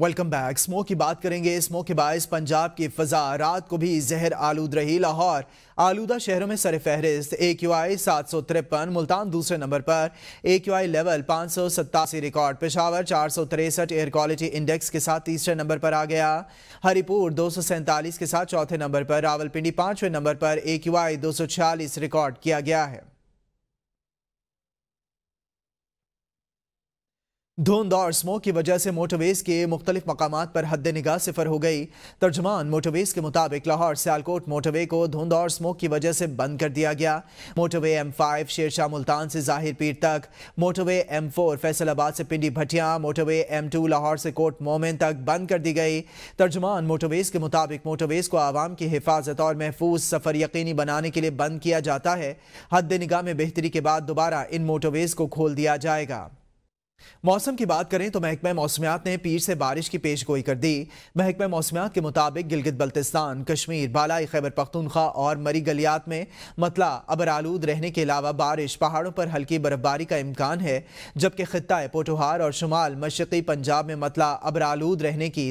Welcome back स्मो की बात करेंगे स्मो के बायस पंजाब की फजा रात को भी जहर आलूद रही लाहौर आलूदा शहरों में सर फहरिस्त ए क्यू आई सात सौ तिरपन मुल्तान दूसरे नंबर पर ए क्यू आई लेवल पाँच सौ सत्तासी रिकॉर्ड पेशावर चार सौ तिरसठ एयर क्वालिटी इंडेक्स के साथ तीसरे नंबर पर आ गया हरिपुर दो सौ सैंतालीस के साथ चौथे नंबर पर रावलपिंडी पाँचवें नंबर पर ए क्यू आई दो सौ छियालीस रिकॉर्ड किया गया है धुंध और स्मोक की वजह से मोटरवेज के मुख्तलिफ मकाम पर हद निगाह सिफर हो गई तर्जमान मोटरवेज के मुताबिक लाहौर सियालकोट मोटरवे को धुंध और स्मोक की वजह से बंद कर दिया गया motorway M five Shershah Multan से जाहिर पीर तक मोटरवे एम फोर फैसलाबाद से Pindi Bhattian motorway M two Lahore से कोट मोमिन तक बंद कर दी गई तर्जमान मोटरवेज के मुताबिक मोटरवेज को आवाम की हिफाजत और महफूज सफ़र यकीनी बनाने के लिए बंद किया जाता है हद निगाह में बेहतरी के बाद दोबारा इन मोटरवेज को खोल दिया जाएगा मौसम की बात करें तो महकमा मौसमियात ने पीर से बारिश की पेश गोई कर दी महकमा मौसमियात के मुताबिक गिलगित बल्तिस्तान कश्मीर बालाई खैबर पख्तूनख्वा और मरी गलियात में मतला अबर आलूद रहने के अलावा बारिश पहाड़ों पर हल्की बर्फबारी का इम्कान है जबकि खत्ए पोटोहार और शुमाल मशरक़ी पंजाब में मतला अबर आलूद रहने की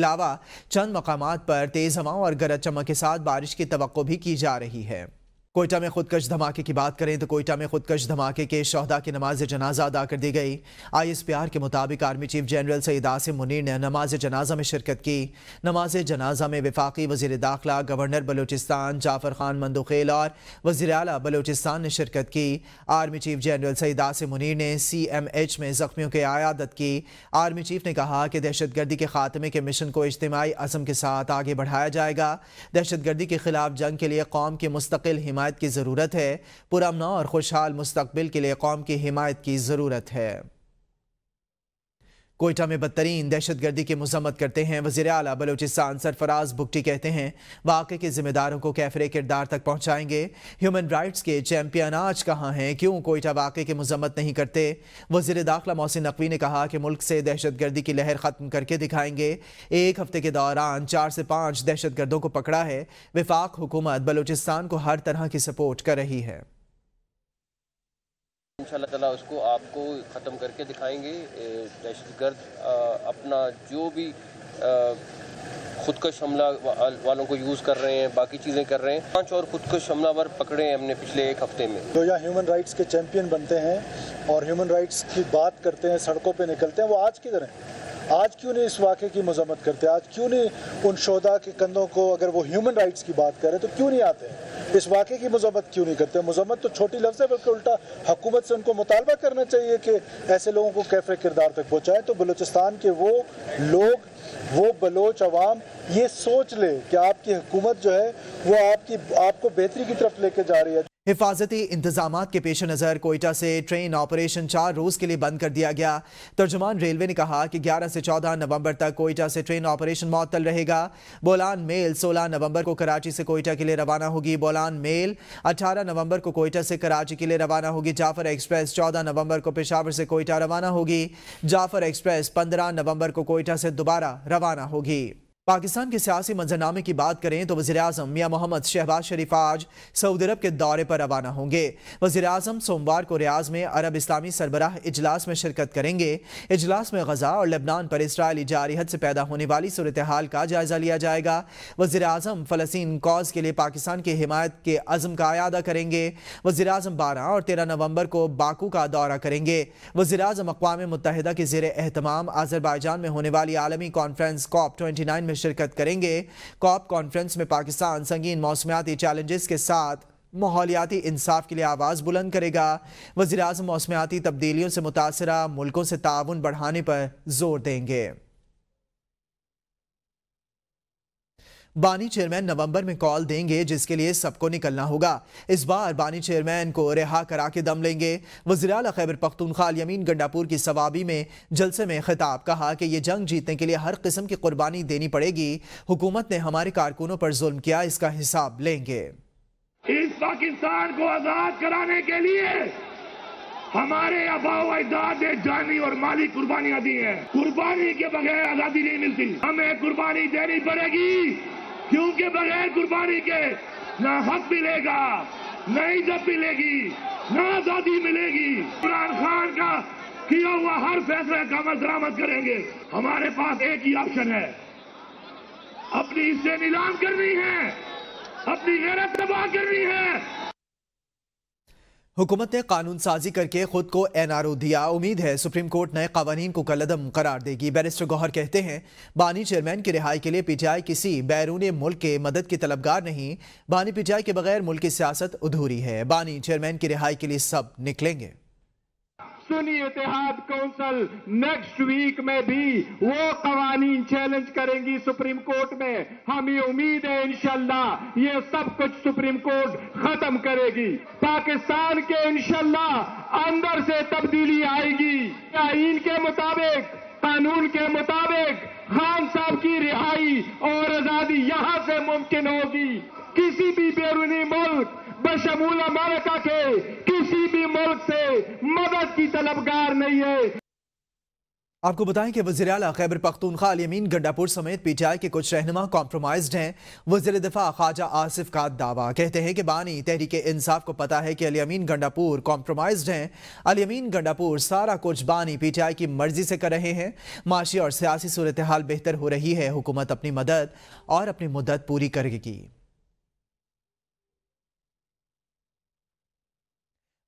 अलावा चंद मकाम पर तेज़ हवाओं और गरज चमक के साथ बारिश की तो भी की जा रही है कोयटा में खुदकश धमाके की बात करें तो कोयटा में खुदकश धमाके के शहदा की नमाज जनाजा अदा कर दी गई आई एस पी आर के मुताबिक army chief general Saeed Asim Munir ने नमाज जनाजा में शिरकत की नमाज जनाजा में विफाकी वजीर दाखिला गवर्नर बलोचिस्तान जाफर खान मंदुखेल और वजी अला बलोचिस्तान ने शिरकत की army chief general Saeed Asim Munir ने सी एम एच में ज़ख्मियों की आयादत की आर्मी चीफ ने कहा कि दहशत गर्दी के खात्मे के मिशन को इज्तमी अज़म के साथ आगे बढ़ाया जाएगा दहशत गर्दी के खिलाफ जंग के लिए कौम की मुस्तकिल हिमात हमायत की ज़रूरत है पुरमना और खुशहाल मुस्तबिल के लिए कौम की हमायत की ज़रूरत है कोयटा में बदतरीन दहशतगर्दी की मजम्मत करते हैं वजीर अला बलोचिस्तान सरफराज बुगटी कहते हैं वाक़े के जिम्मेदारों को कैफरे किरदार तक पहुँचाएंगे ह्यूमन राइट्स के चैम्पियन आज कहाँ हैं क्यों कोयटा वाक़े की मजम्मत नहीं करते वजीर दाखिला मोहसिन नकवी ने कहा कि मुल्क से दहशत गर्दी की लहर ख़त्म करके दिखाएंगे एक हफ्ते के दौरान चार से पाँच दहशत गर्दों को पकड़ा है विफाक हुकूमत बलोचिस्तान को हर तरह की सपोर्ट कर रही है इंशाल्लाह ताला उसको आपको ख़त्म करके दिखाएंगे दहशतगर्द अपना जो भी खुदकश हमला वालों को यूज़ कर रहे हैं बाकी चीज़ें कर रहे हैं पांच और खुदकश हमलावर पकड़े हैं हमने पिछले एक हफ्ते में जो यहाँ ह्यूमन राइट्स के चैम्पियन बनते हैं और ह्यूमन राइट्स की बात करते हैं सड़कों पर निकलते हैं वो आज किधर हैं आज क्यों नहीं इस वाक़े की मजम्मत करते आज क्यों नहीं उन शोदा के कंधों को अगर वो ह्यूमन राइट्स की बात करें तो क्यों नहीं आते इस वाक़े की मजम्मत क्यों नहीं करते मजम्मत तो छोटी लफ्ज़ है बल्कि उल्टा हुकूमत से उनको मुतालबा करना चाहिए कि ऐसे लोगों को कैफे किरदार तक पहुँचाएँ तो बलूचिस्तान के वो लोग वो बलोच अवाम ये सोच ले कि आपकी हुकूमत जो है वो आपकी आपको बेहतरी की तरफ लेके जा रही है हिफाजती इंतजाम के पेश नज़र कोयटा से ट्रेन ऑपरेशन चार रोज़ के लिए बंद कर दिया गया तर्जुमान रेलवे ने कहा कि 11 से 14 नवंबर तक कोयटा से ट्रेन ऑपरेशन मअतल रहेगा बोलान मेल 16 नवंबर को कराची से कोयटा के लिए रवाना होगी बोलान मेल 18 नवंबर को कोयटा से कराची के लिए रवाना होगी जाफर एक्सप्रेस चौदह नवंबर को पेशावर से कोयटा रवाना होगी जाफर एक्सप्रेस पंद्रह नवंबर को कोयटा से दोबारा रवाना होगी पाकिस्तान के सियासी मंजरनामे की बात करें तो वजी अजम मियाँ मोहम्मद शहबाज शरीफ आज सऊदी अरब के दौरे पर रवाना होंगे वजी अजम सोमवार को रियाज में अरब इस्लामी सरबराह इजलास में शिरकत करेंगे इजलास में गजा और लेबनान पर इसराइली जारहत से पैदा होने वाली सूरत हाल का जायजा लिया जाएगा वजी अजम फलस्तीन कॉज के लिए पाकिस्तान की हिमायत के अजम का अदा करेंगे वजी अजम बारह और तेरह नवंबर को बाकू का दौरा करेंगे वजी अजम अकवा मुतहदा के जेर अहतमाम आजरबाईजान में होने वाली आलमी कॉन्फ्रेंस कॉप ट्वेंटी नाइन में शिरकत करेंगे कॉप कॉन्फ्रेंस में पाकिस्तान संगीन मौसमियाती चैलेंजेस के साथ माहौलियाती इंसाफ के लिए आवाज़ बुलंद करेगा वजी अजम मौसमियाती तब्दीलियों से मुतासर मुल्कों से ताउन बढ़ाने पर जोर देंगे बानी चेयरमैन नवंबर में कॉल देंगे जिसके लिए सबको निकलना होगा इस बार बानी चेयरमैन को रिहा करा के दम लेंगे वजी अल खैबर पख्तूनख्वा यमीन गंडापुर की सवाबी में जलसे में खिताब कहा कि ये जंग जीतने के लिए हर किस्म की कुर्बानी देनी पड़ेगी हुकूमत ने हमारे कारकुनों पर जुल्म किया इसका हिसाब लेंगे इस पाकिस्तान को आजाद कराने के लिए हमारे अबाव जानी और माली कुर्बानियां दी हैं कुर्बानी के बगैर आजादी नहीं मिलती हमें कुर्बानी देनी पड़ेगी क्योंकि बगैर कुर्बानी के ना हक मिलेगा न इज्जत मिलेगी न आजादी मिलेगी इमरान खान का किया हुआ हर फैसले का अमल दरामद करेंगे हमारे पास एक ही ऑप्शन है अपनी इससे नीलाम करनी है अपनी गैरत तबाह करनी है हुकूमत ने कानून साजी करके खुद को एन आर ओ दिया उम्मीद है सुप्रीम कोर्ट नए कवानीन को कलदम करार देगी बैरिस्टर गौहर कहते हैं बानी चेयरमैन की रिहाई के लिए पी टी आई किसी बैरून मुल्क के मदद की तलबगार नहीं बानी पी टी आई के बगैर मुल्क की सियासत अधूरी है बानी चेयरमैन की रिहाई के लिए सब निकलेंगे सुनी इतिहाद काउंसिल नेक्स्ट वीक में भी वो कवानीन चैलेंज करेंगी सुप्रीम कोर्ट में हमें उम्मीद है इनशाला ये सब कुछ सुप्रीम कोर्ट खत्म करेगी पाकिस्तान के इनशाला अंदर से तब्दीली आएगी आइन के मुताबिक कानून के मुताबिक खान साहब की रिहाई और आजादी यहां से मुमकिन होगी किसी भी बैरूनी मुल्क बशमूल अमेरिका के किसी भी मुल्क से मदद की तलबगार नहीं है आपको बताएं कि वजी अला खैबर पख्तूनखा अलीमीन गंडापुर समेत पीटीआई के कुछ रहनमा कॉम्प्रोमाइज हैं वजीर दिफा ख्वाजा आसिफ का दावा कहते हैं कि बानी तहरीक इंसाफ को पता है कि अलीमीन गंडापुर कॉम्प्रोमाइज हैं अलीमीन गंडापुर सारा कुछ बानी पी टी आई की मर्जी से कर रहे हैं माशी और सियासी सूरत हाल बेहतर हो रही है हुकूमत अपनी मदद और अपनी मदद पूरी करेगी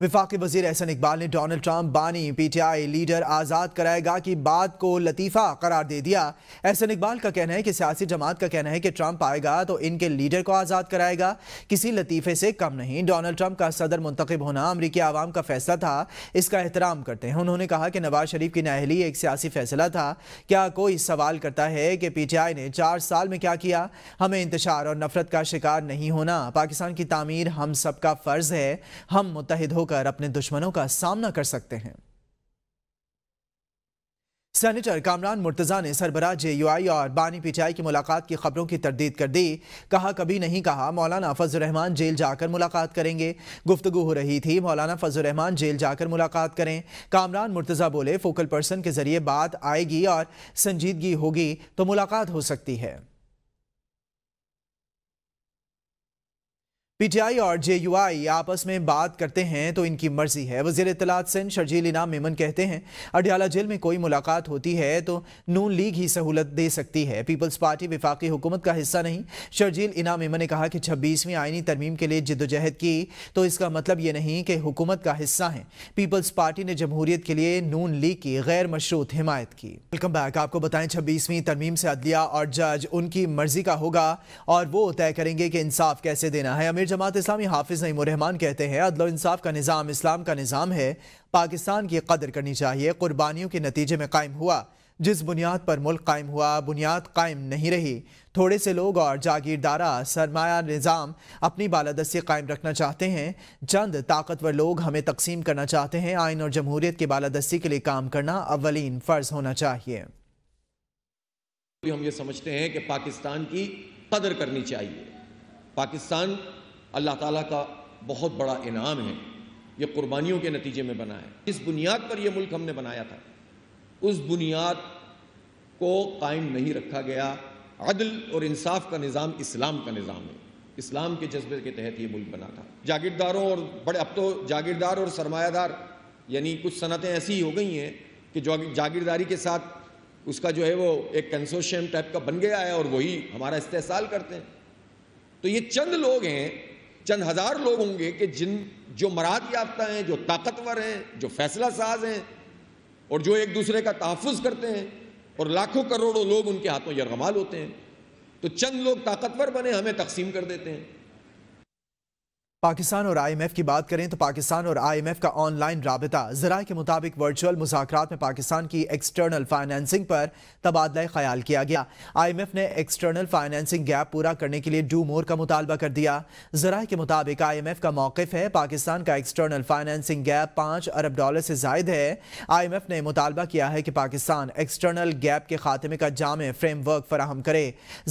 विफाक वजीर अहसन इकबाल ने डोनल्ड ट्रंप बानी पी टी आई लीडर आज़ाद कराएगा की बात को लतीफ़ा करार दे दिया अहसन इकबाल का कहना है कि सियासी जमात का कहना है कि ट्रंप आएगा तो इनके लीडर को आज़ाद कराएगा किसी लतीफ़े से कम नहीं डोनल्ड ट्रंप का सदर मुंतखब होना अमरीकी आवाम का फैसला था इसका एहतराम करते हैं उन्होंने कहा कि नवाज शरीफ की नाहली एक सियासी फैसला था क्या कोई सवाल करता है कि पी टी आई ने चार साल में क्या किया हमें इंतशार और नफरत का शिकार नहीं होना पाकिस्तान की तमीर हम सब का फ़र्ज़ है हम मुतहद होकर होकर अपने दुश्मनों का सामना कर सकते हैं सेनेटर कामरान मुर्तजा ने सरबराह जे यू आई और बानी पीटीआई की मुलाकात की खबरों की तरदीद कर दी कहा कभी नहीं कहा मौलाना फजलरहमान जेल जाकर मुलाकात करेंगे गुफ्तु हो रही थी मौलाना फजलरहमान जेल जाकर मुलाकात करें कामरान मुर्तजा बोले फोकल पर्सन के जरिए बात आएगी और संजीदगी होगी तो मुलाकात हो सकती है पीटीआई और जेयूआई आपस में बात करते हैं तो इनकी मर्जी है वजीर इतलात सिंह शर्जील इनाम मेमन कहते हैं अडियाला जेल में कोई मुलाकात होती है तो नून लीग ही सहूलत दे सकती है पीपल्स पार्टी विफाकी हुकूमत का हिस्सा नहीं शर्जील इनाम मेमन ने कहा कि छब्बीसवीं आइनी तरमीम के लिए जिदोजहद की तो इसका मतलब ये नहीं कि हुकूमत का हिस्सा है पीपल्स पार्टी ने जमहूरियत के लिए नून लीग की गैर मशरूत हिमायत की वेलकम बैक आपको बताएं छब्बीसवीं तरमीम से अदलिया और जज उनकी मर्जी का होगा और वो तय करेंगे कि इंसाफ कैसे देना है अमीर जमात इस्लामी हाफिज़ नईमान कहते हैं अदल इंसाफ का निज़ाम इस्लाम का निज़ाम है पाकिस्तान की कदर करनी चाहिए कुर्बानियों के नतीजे में कायम हुआ जिस बुनियाद पर मुल्क कायम हुआ बुनियाद कायम नहीं रही थोड़े से लोग और जागीरदारा सरमाया निज़ाम अपनी बालादस्ती कायम रखना चाहते हैं चंद ताकतवर लोग हमें तकसीम करना चाहते हैं आइन और जमहूरीत की बालादस्ती के लिए काम करना अवलिन फ़र्ज होना चाहिए हम ये समझते हैं कि पाकिस्तान की कदर करनी चाहिए पाकिस्तान अल्लाह ताला का बहुत बड़ा इनाम है ये कुर्बानियों के नतीजे में बना है इस बुनियाद पर यह मुल्क हमने बनाया था उस बुनियाद को कायम नहीं रखा गया अदल और इंसाफ का निज़ाम इस्लाम का निज़ाम है इस्लाम के जज्बे के तहत ये मुल्क बना था जागीरदारों और बड़े अब तो जागीरदार और सरमायादार यानी कुछ सनतें ऐसी हो गई हैं कि जागीरदारी के साथ उसका जो है वो एक कंसोशियम टाइप का बन गया है और वही हमारा इस्तेसाल करते हैं तो ये चंद लोग हैं चंद हज़ार लोग होंगे कि जिन जो मराद याफ्ता हैं जो ताकतवर हैं जो फैसला साज हैं और जो एक दूसरे का तहफ़ करते हैं और लाखों करोड़ों लोग उनके हाथों यरगमाल होते हैं तो चंद लोग ताकतवर बने हमें तकसीम कर देते हैं पाकिस्तान और आईएमएफ की बात करें तो पाकिस्तान और आईएमएफ का ऑनलाइन रबता जरा के मुताबिक वर्चुअल मुजाकर में पाकिस्तान की एक्सटर्नल फाइनेंसिंग पर तबादला ख्याल किया गया आईएमएफ ने एक्सटर्नल फाइनेंसिंग गैप पूरा करने के लिए डू मोर का मुतालबा कर दिया जरा के मुताबिक आईएमएफ का मौकफ है पाकिस्तान का एक्सटर्नल फाइनेंसिंग गैप पाँच अरब डॉलर से जायद है एफ ने मुतालबा किया है कि पाकिस्तान एक्सटर्नल गैप के खात्मे का जाम फ्रेमवर्क फराहम करे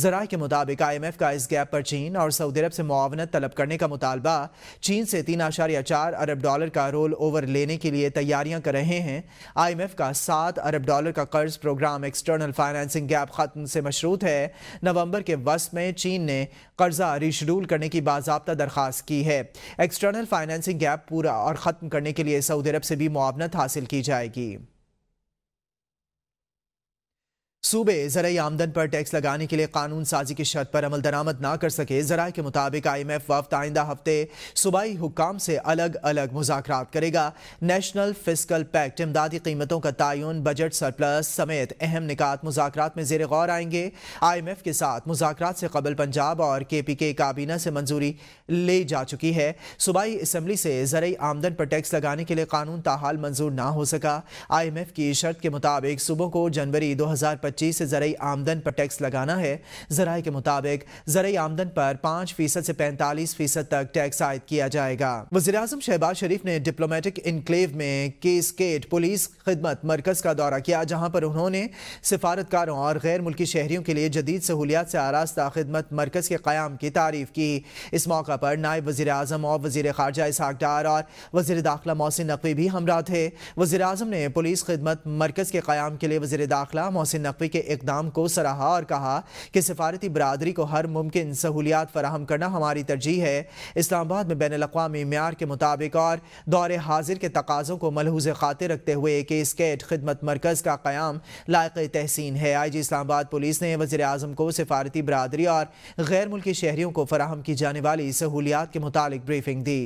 जरा के मुताबिक आई एम एफ का इस गैप पर चीन और सऊदी अरब से मुआवनत तलब करने का मुतालबा कहा चीन से तीन आशार्य चार अरब डॉलर का रोल ओवर लेने के लिए तैयारियां कर रहे हैं आईएमएफ का सात अरब डॉलर का कर्ज प्रोग्राम एक्सटर्नल फाइनेंसिंग गैप खत्म से मशरूत है नवंबर के वस्त में चीन ने कर्जा रिशेड्यूल करने की बाबा दरख्वास्त की है एक्सटर्नल फाइनेंसिंग गैप पूरा और ख़त्म करने के लिए सऊदी अरब से भी मुआवनत हासिल की जाएगी सूबे ज़रूरी आमदन पर टैक्स लगाने के लिए कानून साजी की शर्त पर अमल दरामद ना कर सके जराए के मुताबिक आई एम एफ वफ्त आइंदा हफ्ते सूबाई हुकाम से अलग अलग मुजाकर करेगा नेशनल फिजिकल पैक्ट इमदादी कीमतों का तयन बजट सरप्लस समेत अहम निकात मुजाकर में जेर गौर आएंगे आई एम एफ के साथ मुजाकर से कबल पंजाब और के पी के काबीना से मंजूरी ले जा चुकी है सूबाई इसम्बली से ज़रिए आमदन पर टैक्स लगाने के लिए कानून ताहाल मंजूर ना हो सका आई एम एफ की शर्त के मुताबिक सूबों को जनवरी दो हज़ार पच्चीस जरिए आमदन पर टैक्स लगाना है जराये के मुताबिक जरिए आमदन पर पाँच फ़ीसद से पैंतालीस फ़ीसद तक टैक्स आयद किया जाएगा वजी अजम शहबाज शरीफ ने डिप्लोमेटिक इनक्लेव में केसकेट पुलिस खिदमत मरकज़ का दौरा किया जहाँ पर उन्होंने सिफारतकारों और गैर मुल्की शहरीों के लिए जदीद सहूलियात से आरास्ता खिदमत मरकज़ के क़्याम की तारीफ की इस मौका पर नायब वजी अजम और वजीर खारजा इसहाक डार और वजीर दाखिला मोहसिन नकवी भी हमरा थे वजी अजम ने पुलिस खिदमत मरकज़ के क़्याम के लिए वजी दाखिला मोहसिन नकवी तरक्की के इकदाम को सराहा और कहा कि सफारती बरदरी को हर मुमकिन सहूलियात फराहम करना हमारी तरजीह है इस्लामाबाद में बैन अवी मैार के मुताबिक और दौरे हाजिर के तकाज़ों को मलहूज खातिर रखते हुए के स्केट खदमत मरकज़ का क़्याम लायक तहसीन है आई जी इस्लामाबाद पुलिस ने वजी अजम को सफारती बरदरी और गैर मुल्की शहरीों को फराहम की जाने वाली सहूलियात के मुतालिक ब्रीफिंग दी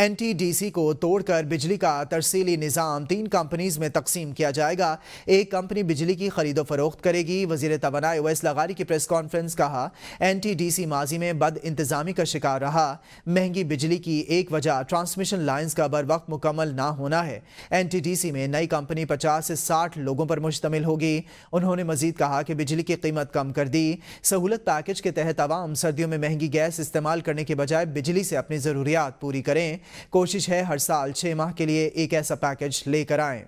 एनटीडीसी को तोड़कर बिजली का तरसीली निज़ाम तीन कंपनीज में तकसीम किया जाएगा एक कंपनी बिजली की खरीदो फरोख्त करेगी वजीर तोाना ओवैस लगारी की प्रेस कॉन्फ्रेंस कहा एन टी डी सी माजी में बद इंतज़ामी का शिकार रहा महंगी बिजली की एक वजह ट्रांसमिशन लाइन्स का बर वक्त मुकम्मल ना होना है एन टी डी सी में नई कंपनी पचास से साठ लोगों पर मुश्तमिल होगी उन्होंने मजीद कहा कि बिजली की कीमत कम कर दी सहूलत पैकेज के तहत आवाम सर्दियों में महंगी गैस इस्तेमाल करने के बजाय बिजली से अपनी ज़रूरियात पूरी करें कोशिश है हर साल छः माह के लिए एक ऐसा पैकेज लेकर आए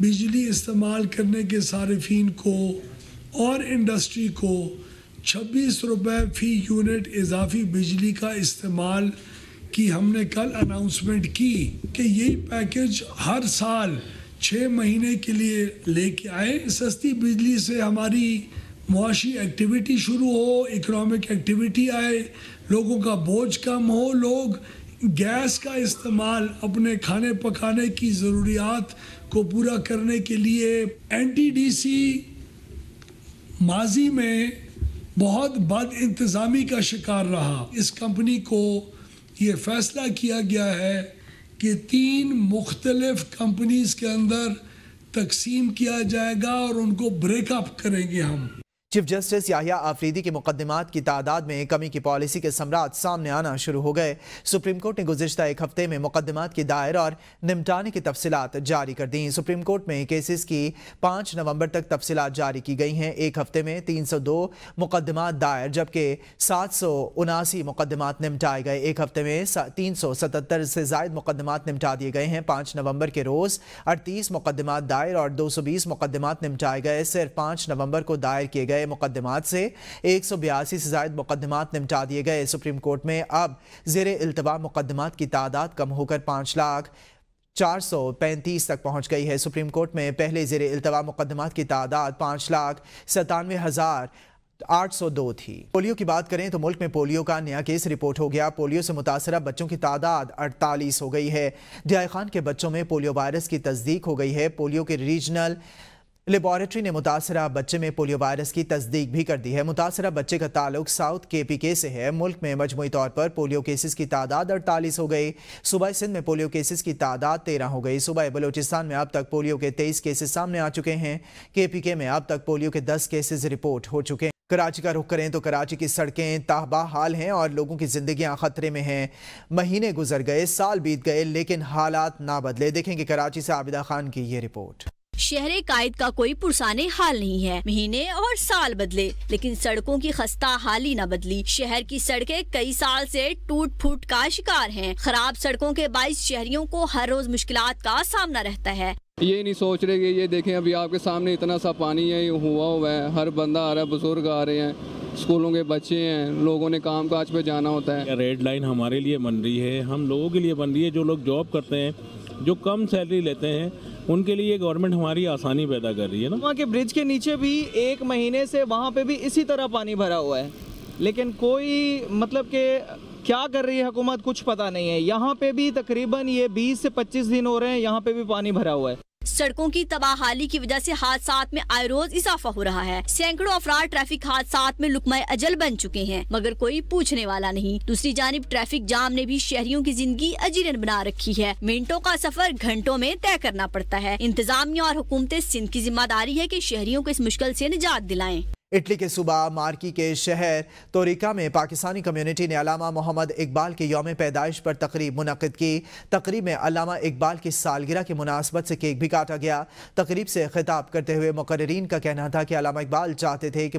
बिजली इस्तेमाल करने के सार्फिन को और इंडस्ट्री को छब्बीस रुपए फ़ी यूनिट इजाफी बिजली का इस्तेमाल की हमने कल अनाउंसमेंट की कि यही पैकेज हर साल छः महीने के लिए लेके आए सस्ती बिजली से हमारी मुआशी एक्टिविटी शुरू हो इकोनॉमिक एक्टिविटी आए लोगों का बोझ कम हो लोग गैस का इस्तेमाल अपने खाने पकाने की ज़रूरियात को पूरा करने के लिए एनटीडीसी माजी में बहुत बद इंतज़ामी का शिकार रहा इस कंपनी को ये फैसला किया गया है कि तीन मुख्तलफ कंपनीज़ के अंदर तकसीम किया जाएगा और उनको ब्रेकअप करेंगे हम चीफ जस्टिस याहिया आफरीदी के मुकदमात की तादाद में कमी की पॉलिसी के सम्राट सामने आना शुरू हो गए सुप्रीम कोर्ट ने गुजशत एक हफ्ते में मुकदमात के दायर और निपटाने की तफसीत जारी कर दी सुप्रीम कोर्ट में केसेस की पाँच नवंबर तक तफसी जारी की गई हैं एक हफ्ते में तीन सौ दो मुकदमा दायर जबकि सात सौ उनासी मुकदमात निपटाए गए एक हफ्ते में तीन सौ सतहत्तर से जायद मुकदमात निपटा दिए गए हैं पाँच नवंबर के रोज़ अड़तीस मुकदमात दायर और दो सौ बीस मुकदमात निपटाए गए सिर्फ पाँच नवंबर को दायर किए गए गए मुकदमात से एक सौ बयासी से जायद मुकदमात निपटा दिए गए सुप्रीम कोर्ट में अब जेर अल्तवा मुकदमात की तादाद कम होकर पाँच लाख चार सौ पैंतीस तक पहुंच गई है सुप्रीम कोर्ट में पहले जेर अल्तवा मुकदमात की तादाद पाँच लाख सतानवे हज़ार 802 थी पोलियो की बात करें तो मुल्क में पोलियो का नया केस रिपोर्ट हो गया पोलियो से मुतासर बच्चों की तादाद 48 हो गई है दिया खान के बच्चों में पोलियो वायरस की तस्दीक हो गई है पोलियो के रीजनल लेबॉरेटरी ने मुतासर बच्चे में पोलियो वायरस की तस्दीक भी कर दी है मुतासर बच्चे का ताल्लुक साउथ के पी के से है मुल्क में मजमू तौर पर पोलियो केसेस की तादाद अड़तालीस हो गई सुबह सिंध में पोलियो केसेस की तादाद तेरह हो गई सुबह बलोचिस्तान में अब तक पोलियो के तेईस केसेस सामने आ चुके हैं के पी के में अब तक पोलियो के दस केसेज रिपोर्ट हो चुके हैं कराची का रुख करें तो कराची की सड़कें ताहबा हाल हैं और लोगों की जिंदगियां ख़तरे में हैं महीने गुजर गए साल बीत गए लेकिन हालात ना बदले देखेंगे कराची से आबिदा खान की ये रिपोर्ट शहर कायद का कोई पुरसाने हाल नहीं है महीने और साल बदले लेकिन सड़कों की खस्ता हाल ही न बदली शहर की सड़कें कई साल से टूट फूट का शिकार हैं। खराब सड़कों के बाईस शहरियों को हर रोज मुश्किल का सामना रहता है ये नहीं सोच रहे कि ये देखें अभी आपके सामने इतना सा पानी है ये हुआ हुआ है हर बंदा आ रहा है बुजुर्ग आ रहे हैं स्कूलों के बच्चे हैं लोगों ने काम काज पे जाना होता है रेड लाइन हमारे लिए बन रही है हम लोगों के लिए बन रही है जो लोग जॉब करते हैं जो कम सैलरी लेते हैं उनके लिए गवर्नमेंट हमारी आसानी पैदा कर रही है ना वहाँ के ब्रिज के नीचे भी एक महीने से वहाँ पे भी इसी तरह पानी भरा हुआ है लेकिन कोई मतलब के क्या कर रही है हुकूमत कुछ पता नहीं है यहाँ पे भी तकरीबन ये 20 से 25 दिन हो रहे हैं यहाँ पे भी पानी भरा हुआ है सड़कों की हाली की वजह से हादसा में आए रोज इजाफा हो रहा है सैकड़ों अफराद ट्रैफिक हादसा में लुकमा अजल बन चुके हैं मगर कोई पूछने वाला नहीं दूसरी जानब ट्रैफिक जाम ने भी शहरियों की जिंदगी अजीरन बना रखी है मिनटों का सफर घंटों में तय करना पड़ता है इंतजामिया और हुकूमतें सिंध की जिम्मेदारी है की शहरियों को इस मुश्किल ऐसी निजात दिलाए इटली के सूबा मार्की के शहर तोरिका में पाकिस्तानी कम्युनिटी ने अलामा मोहम्मद इकबाल के योम पैदाइश पर तकरीब मुनद की तकरीब में अलामा इकबाल की सालगिरह की मुनासबत से केक भी काटा गया तकरीब से खिताब करते हुए मुकर्रीन का कहना था कि अलामा इकबाल चाहते थे कि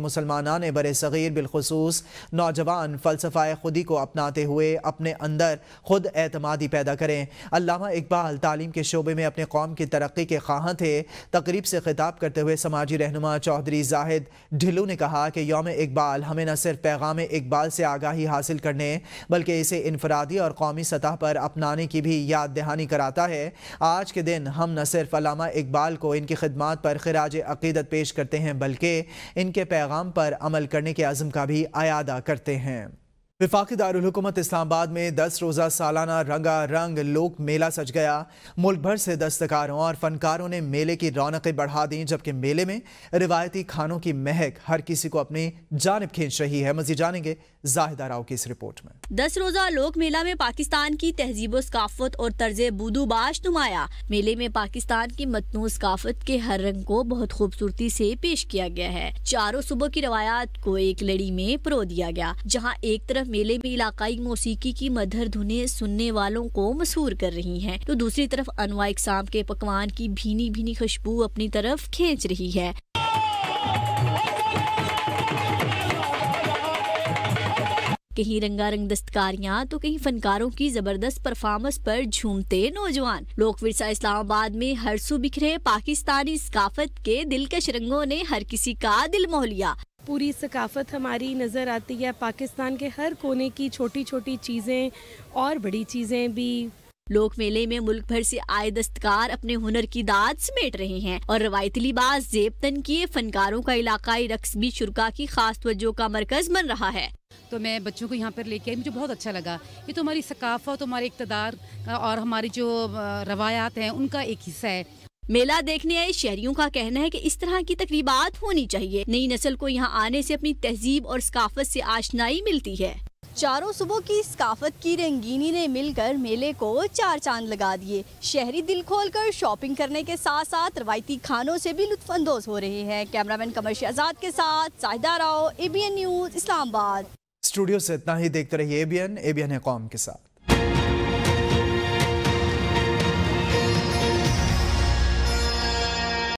ने बर सग़ीर बिलखसूस नौजवान फ़लसफ़ा खुदी को अपनाते हुए अपने अंदर खुद अतमादी पैदा करें अलामा इकबाल तालीम के शोबे में अपने कौम की तरक्की के खां थे तकरीब से खिताब करते हुए समाजी रहनुमा चौधरी जाहिद ढिल मिलू ने कहा कि योम इकबाल हमें न सिर्फ पैगाम इकबाल से आगाही हासिल करने बल्कि इसे इनफरादी और कौमी सतह पर अपनाने की भी याद दहानी कराता है आज के दिन हम न सिर्फ अलामा इकबाल को इनकी खदमात पर खराज अकीदत पेश करते हैं बल्कि इनके पैगाम पर अमल करने के अज़म का भी अयादा करते हैं विफाक दारकूमत इस्लामाबाद में दस रोज़ा सालाना रंगा रंग लोक मेला सज गया मुल्क भर से दस्तकारों और फनकारों ने मेले की रौनकें बढ़ा दी जबकि मेले में रिवायती खानों की महक हर किसी को अपनी जानब खींच रही है मजीद जानेंगे जाहिदा राव की इस रिपोर्ट में दस रोज़ा लोक मेला में पाकिस्तान की तहजीब सकाफत और तर्ज बूदूबाश नुमाया मेले में पाकिस्तान की मतनू सकाफत के हर रंग को बहुत खूबसूरती से पेश किया गया है चारों सुबह की रवायात को एक लड़ी में परो दिया गया जहाँ एक तरफ मेले में इलाकाई मौसीकी की मधर धुने सुनने वालों को मसूर कर रही है तो दूसरी तरफ अनवा इकसाम के पकवान की भीनी भीनी खुशबू अपनी तरफ खींच रही है कहीं रंगारंग दस्तकारियां तो कहीं फनकारों की जबरदस्त परफॉर्मेंस पर झूमते नौजवान लोक विरसा इस्लामाबाद में हर सू बिखरे पाकिस्तानी सकाफत के दिलकश रंगों ने हर किसी का दिल मोह लिया पूरी सकाफ़त हमारी नज़र आती है पाकिस्तान के हर कोने की छोटी छोटी चीज़ें और बड़ी चीज़ें भी लोक मेले में मुल्क भर से आए दस्तकार अपने हुनर की दाद समेट रहे हैं और रवायती लिबास जेब तन किए फनकारों का इलाकाई रक्स भी शुरा की खास तवज्जो का मरकज बन रहा है तो मैं बच्चों को यहाँ पर लेके आई मुझे बहुत अच्छा लगा ये तो हमारी सकाफत हमारे इकतदार और हमारी जो रवायात हैं उनका एक हिस्सा है मेला देखने आए शहरियों का कहना है कि इस तरह की तकरीबात होनी चाहिए नई नस्ल को यहाँ आने से अपनी तहजीब और सकाफत से आशनाई मिलती है चारों सुबह की सकाफत की रंगीनी ने मिलकर मेले को चार चांद लगा दिए शहरी दिल खोलकर शॉपिंग करने के साथ साथ रवायती खानों से भी लुत्फानंदोज हो रहे हैं कैमरामैन कमर्श आजाद के साथ Sahida Rao ABN news Islamabad studio से इतना ही देखते रहिए एबीएन एबीएन है कौम के साथ